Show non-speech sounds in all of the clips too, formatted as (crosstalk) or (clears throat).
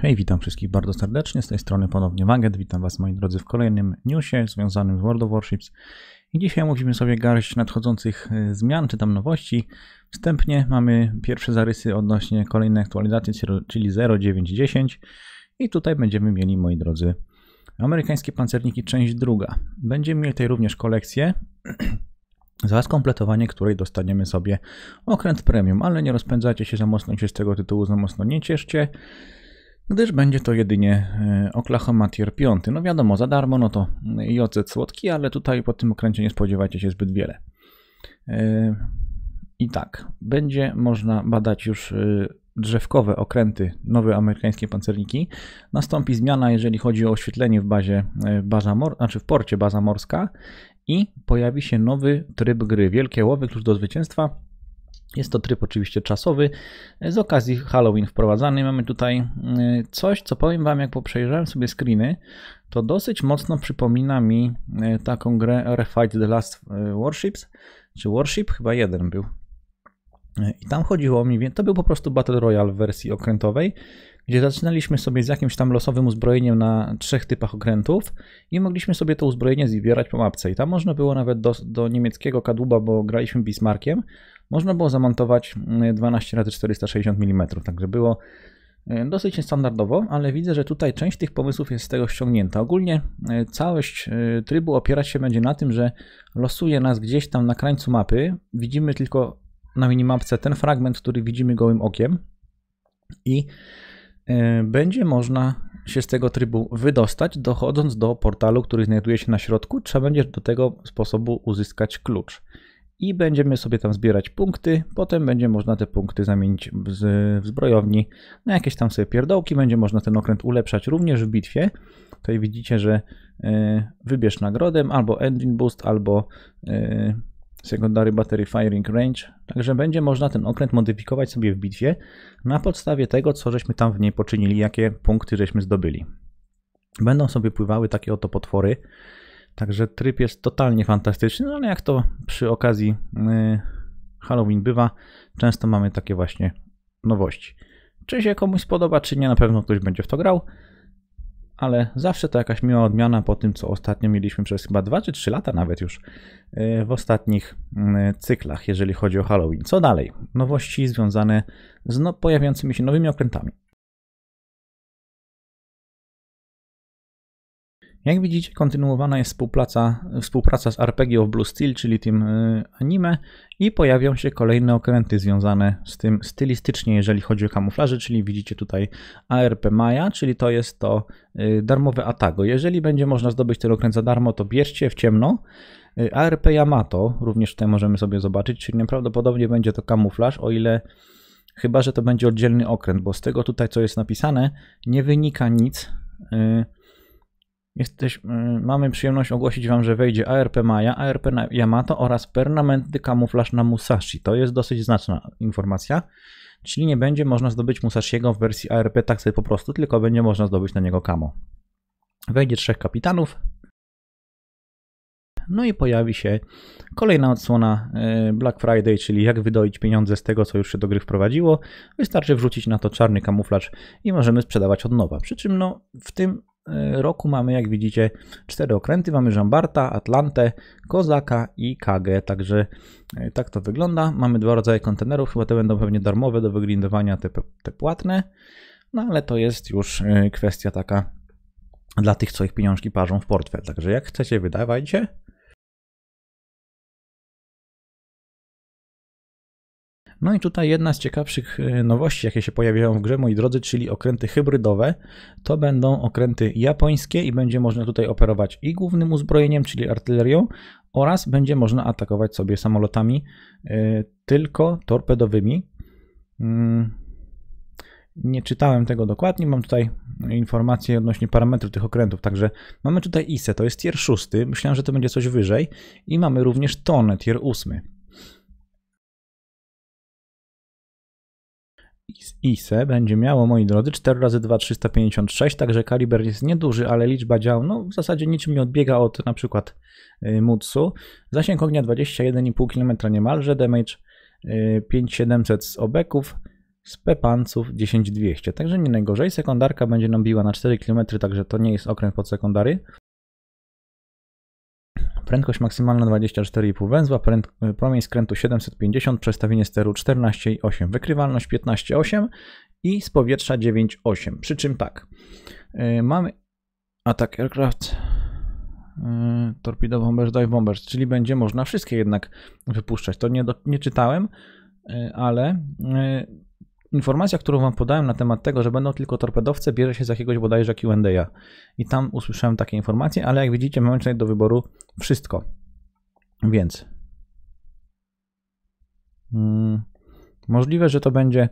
Hej, witam wszystkich bardzo serdecznie, z tej strony ponownie Maget, witam was moi drodzy w kolejnym newsie związanym z World of Warships i dzisiaj mówimy sobie garść nadchodzących y, zmian czy tam nowości. Wstępnie mamy pierwsze zarysy odnośnie kolejnej aktualizacji, czyli 0910 i tutaj będziemy mieli moi drodzy amerykańskie pancerniki część druga. Będziemy mieli tutaj również kolekcję (clears throat) za skompletowanie której dostaniemy sobie okręt premium, ale nie rozpędzajcie się za mocno się z tego tytułu, za mocno nie cieszcie gdyż będzie to jedynie e, Oklahoma Tier 5. No wiadomo, za darmo, no to JZ e, słodki, ale tutaj po tym okręcie nie spodziewajcie się zbyt wiele. E, I tak, będzie można badać już drzewkowe okręty, nowe amerykańskie pancerniki. Nastąpi zmiana, jeżeli chodzi o oświetlenie w bazie baza mor znaczy w porcie baza morska i pojawi się nowy tryb gry. Wielkie łowy, klucz do zwycięstwa. Jest to tryb oczywiście czasowy. Z okazji Halloween wprowadzany mamy tutaj e, coś, co powiem Wam, jak poprzejrzałem sobie screeny, to dosyć mocno przypomina mi e, taką grę Refight The Last e, Warships, czy Warship chyba jeden był. I tam chodziło mi, to był po prostu Battle Royale w wersji okrętowej, gdzie zaczynaliśmy sobie z jakimś tam losowym uzbrojeniem na trzech typach okrętów i mogliśmy sobie to uzbrojenie zbierać po mapce. I tam można było nawet do, do niemieckiego kadłuba, bo graliśmy Bismarckiem, można było zamontować 12 x 460 mm, także było e, dosyć standardowo, ale widzę, że tutaj część tych pomysłów jest z tego ściągnięta. Ogólnie e, całość e, trybu opierać się będzie na tym, że losuje nas gdzieś tam na krańcu mapy, widzimy tylko na minimapce ten fragment, który widzimy gołym okiem i będzie można się z tego trybu wydostać, dochodząc do portalu, który znajduje się na środku, trzeba będzie do tego sposobu uzyskać klucz i będziemy sobie tam zbierać punkty. Potem będzie można te punkty zamienić w, zbrojowni na no, jakieś tam sobie pierdołki. Będzie można ten okręt ulepszać również w bitwie. Tutaj widzicie, że e, wybierz nagrodę albo engine boost, albo e, secondary battery firing range. Także będzie można ten okręt modyfikować sobie w bitwie na podstawie tego, co żeśmy tam w niej poczynili, jakie punkty żeśmy zdobyli. Będą sobie pływały takie oto potwory Także tryb jest totalnie fantastyczny, no ale jak to przy okazji y, Halloween bywa, często mamy takie właśnie nowości. Czy się komuś spodoba, czy nie, na pewno ktoś będzie w to grał, ale zawsze to jakaś miła odmiana po tym, co ostatnio mieliśmy przez chyba 2 czy 3 lata nawet już y, w ostatnich y, cyklach, jeżeli chodzi o Halloween. Co dalej? Nowości związane z no, pojawiającymi się nowymi okrętami. Jak widzicie, kontynuowana jest współpraca, współpraca z Arpeggio Blue Steel, czyli tym y, anime i pojawią się kolejne okręty związane z tym stylistycznie, jeżeli chodzi o kamuflaże, czyli widzicie tutaj ARP Maja, czyli to jest to y, darmowe Atago. Jeżeli będzie można zdobyć ten okręt za darmo, to bierzcie w ciemno. Y, ARP Yamato, również tutaj możemy sobie zobaczyć, czyli prawdopodobnie będzie to kamuflaż, o ile chyba, że to będzie oddzielny okręt, bo z tego tutaj, co jest napisane, nie wynika nic, Y, mamy przyjemność ogłosić Wam, że wejdzie ARP Maja, ARP Yamato oraz permanentny kamuflaż na Musashi. To jest dosyć znaczna informacja. Czyli nie będzie można zdobyć Musashiego w wersji ARP tak sobie po prostu, tylko będzie można zdobyć na niego kamo. Wejdzie trzech kapitanów. No i pojawi się kolejna odsłona y, Black Friday, czyli jak wydoić pieniądze z tego, co już się do gry wprowadziło. Wystarczy wrzucić na to czarny kamuflaż i możemy sprzedawać od nowa. Przy czym no, w tym E, roku mamy, jak widzicie, cztery okręty. Mamy Żambarta, Atlantę, Kozaka i Kagę. Także e, tak to wygląda. Mamy dwa rodzaje kontenerów. Chyba te będą pewnie darmowe do wygrindowania, te, te płatne. No ale to jest już e, kwestia taka dla tych, co ich pieniążki parzą w portfel. Także jak chcecie, wydawajcie. No i tutaj jedna z ciekawszych e, nowości, jakie się pojawiają w grze, moi drodzy, czyli okręty hybrydowe. To będą okręty japońskie i będzie można tutaj operować i głównym uzbrojeniem, czyli artylerią, oraz będzie można atakować sobie samolotami e, tylko torpedowymi. Mm, nie czytałem tego dokładnie, mam tutaj informacje odnośnie parametrów tych okrętów, także mamy tutaj ISE, to jest tier 6, myślałem, że to będzie coś wyżej i mamy również tonę, tier 8. ISE będzie miało, moi drodzy, 4 razy 2 356, także kaliber jest nieduży, ale liczba dział no, w zasadzie niczym nie odbiega od na przykład y, Mutsu. Zasięg ognia 21,5 km niemalże, damage y, 5700 z obeków, z pepanców 10200, także nie najgorzej. Sekundarka będzie nam biła na 4 km, także to nie jest okręt pod sekundary. Prędkość maksymalna 24,5 węzła, pręd, promień skrętu 750, przestawienie steru 14,8, wykrywalność 15,8 i z powietrza 9,8. Przy czym tak, yy, mamy atak aircraft yy, torpedo bombers, dive bombers, czyli będzie można wszystkie jednak wypuszczać. To nie, do, nie czytałem, yy, ale y, Informacja, którą wam podałem na temat tego, że będą tylko torpedowce, bierze się z jakiegoś bodajże Q&A. I tam usłyszałem takie informacje, ale jak widzicie, mamy tutaj do wyboru wszystko. Więc hmm, możliwe, że to będzie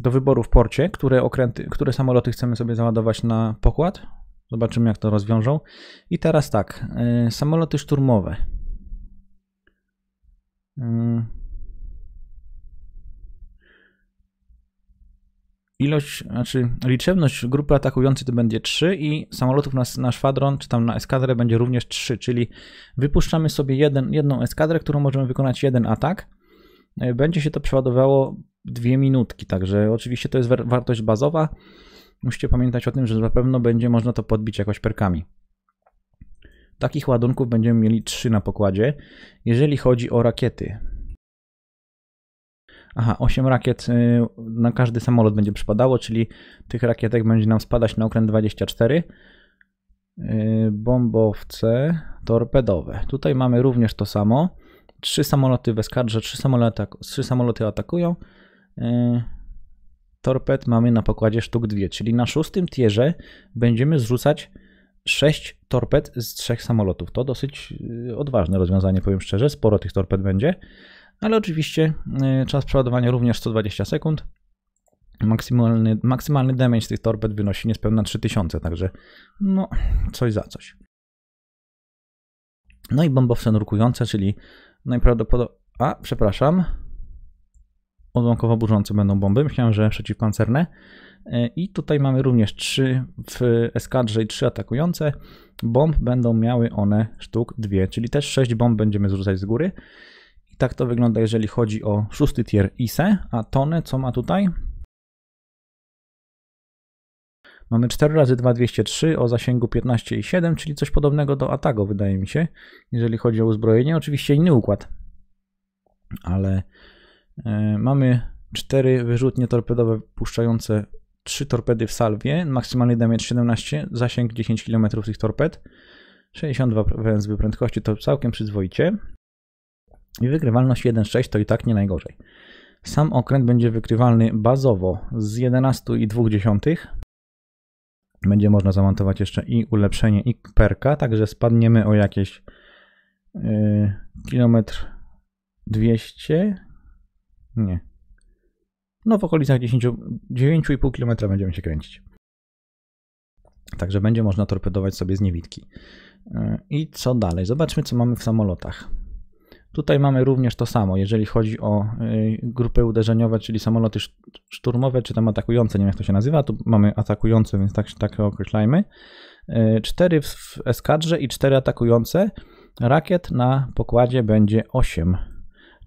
do wyboru w porcie, które, okręty, które samoloty chcemy sobie załadować na pokład. Zobaczymy, jak to rozwiążą. I teraz tak, yy, samoloty szturmowe. Mm, ilość, znaczy liczebność grupy atakującej to będzie 3 i samolotów na, na szwadron czy tam na eskadrę będzie również 3, czyli wypuszczamy sobie jeden, jedną eskadrę, którą możemy wykonać jeden atak. E, będzie się to przeładowało dwie minutki, także oczywiście to jest wartość bazowa. Musicie pamiętać o tym, że na pewno będzie można to podbić jakoś perkami. Takich ładunków będziemy mieli 3 na pokładzie. Jeżeli chodzi o rakiety, Aha, 8 rakiet y, na każdy samolot będzie przypadało, czyli tych rakietek będzie nam spadać na okręt 24. Y, bombowce torpedowe. Tutaj mamy również to samo. Trzy samoloty w eskadrze, trzy samoloty, trzy samoloty atakują. Y, torped mamy na pokładzie sztuk 2, czyli na szóstym tierze będziemy zrzucać 6 torped z trzech samolotów. To dosyć odważne rozwiązanie, powiem szczerze. Sporo tych torped będzie ale oczywiście e, czas przeładowania również 120 sekund. Maksymalny, maksymalny damage tych torped wynosi niespełna 3000, także no coś za coś. No i bombowce nurkujące, czyli najprawdopodobniej... A, przepraszam. Odłamkowo burzące będą bomby, myślałem, że przeciwpancerne. E, I tutaj mamy również trzy w eskadrze i trzy atakujące. Bomb będą miały one sztuk dwie, czyli też sześć bomb będziemy zrzucać z góry. I tak to wygląda, jeżeli chodzi o szósty tier ISE, a tonę co ma tutaj? Mamy 4 razy 2203 o zasięgu 15,7, czyli coś podobnego do Atago, wydaje mi się, jeżeli chodzi o uzbrojenie. Oczywiście inny układ, ale y, mamy 4 wyrzutnie torpedowe puszczające 3 torpedy w salwie, maksymalny damage 17, zasięg 10 km tych torped, 62 węzły prędkości, to całkiem przyzwoicie. I wykrywalność 1.6 to i tak nie najgorzej. Sam okręt będzie wykrywalny bazowo z 11,2. Będzie można zamontować jeszcze i ulepszenie i perka, także spadniemy o jakieś yy, kilometr 200. Nie. No w okolicach 10, 9,5 km będziemy się kręcić. Także będzie można torpedować sobie z niewidki. Yy, I co dalej? Zobaczmy, co mamy w samolotach. Tutaj mamy również to samo, jeżeli chodzi o y, grupy uderzeniowe, czyli samoloty szturmowe, czy tam atakujące, nie wiem jak to się nazywa, tu mamy atakujące, więc tak, tak określajmy. Y, cztery w eskadrze i cztery atakujące. Rakiet na pokładzie będzie 8.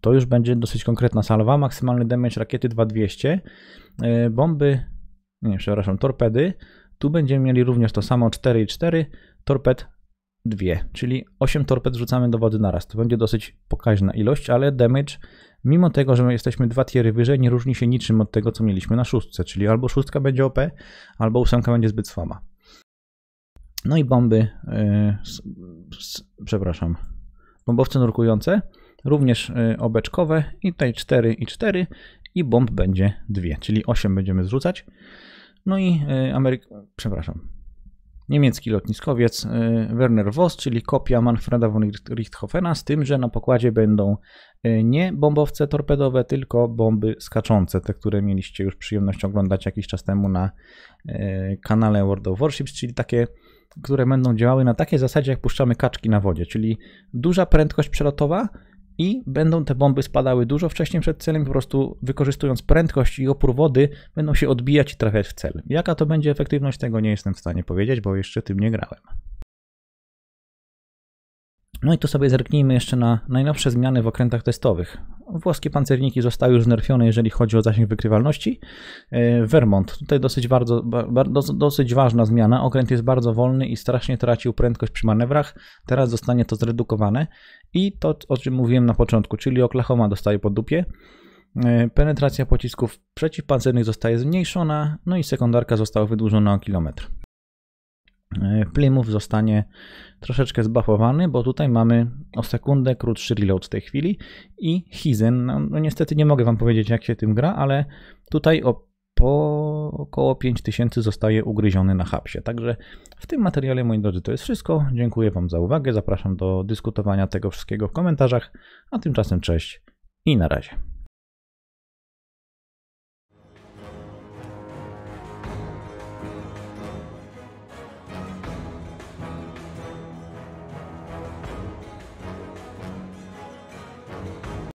To już będzie dosyć konkretna salwa. Maksymalny damage rakiety 2200. Y, bomby, nie przepraszam, torpedy. Tu będziemy mieli również to samo 4 i 4. Torped dwie, czyli 8 torped rzucamy do wody naraz. To będzie dosyć pokaźna ilość, ale damage, mimo tego, że my jesteśmy dwa tiery wyżej, nie różni się niczym od tego, co mieliśmy na szóstce, czyli albo szóstka będzie OP, albo ósemka będzie zbyt słaba. No i bomby, yy, s, s, przepraszam, bombowce nurkujące, również yy, obeczkowe i tutaj 4 i 4 i bomb będzie 2, czyli 8 będziemy zrzucać. No i yy, Ameryk... przepraszam, niemiecki lotniskowiec y, Werner Voss, czyli kopia Manfreda von Richthofena, z tym, że na pokładzie będą y, nie bombowce torpedowe, tylko bomby skaczące, te, które mieliście już przyjemność oglądać jakiś czas temu na y, kanale World of Warships, czyli takie, które będą działały na takiej zasadzie, jak puszczamy kaczki na wodzie, czyli duża prędkość przelotowa, i będą te bomby spadały dużo wcześniej przed celem, po prostu wykorzystując prędkość i opór wody, będą się odbijać i trafiać w cel. Jaka to będzie efektywność, tego nie jestem w stanie powiedzieć, bo jeszcze tym nie grałem. No i tu sobie zerknijmy jeszcze na najnowsze zmiany w okrętach testowych. Włoskie pancerniki zostały już znerfione, jeżeli chodzi o zasięg wykrywalności. E, Vermont, tutaj dosyć, bardzo, dosyć ważna zmiana. Okręt jest bardzo wolny i strasznie tracił prędkość przy manewrach. Teraz zostanie to zredukowane i to, o czym mówiłem na początku, czyli Oklahoma dostaje po dupie. E, penetracja pocisków przeciwpancernych zostaje zmniejszona, no i sekundarka została wydłużona o kilometr. E, Plymouth zostanie troszeczkę zbafowany, bo tutaj mamy o sekundę krótszy reload w tej chwili i Hizen, no, no, niestety nie mogę wam powiedzieć jak się tym gra, ale tutaj o po około 5000 zostaje ugryziony na hapsie. Także w tym materiale, moi drodzy, to jest wszystko. Dziękuję Wam za uwagę. Zapraszam do dyskutowania tego wszystkiego w komentarzach. A tymczasem cześć i na razie.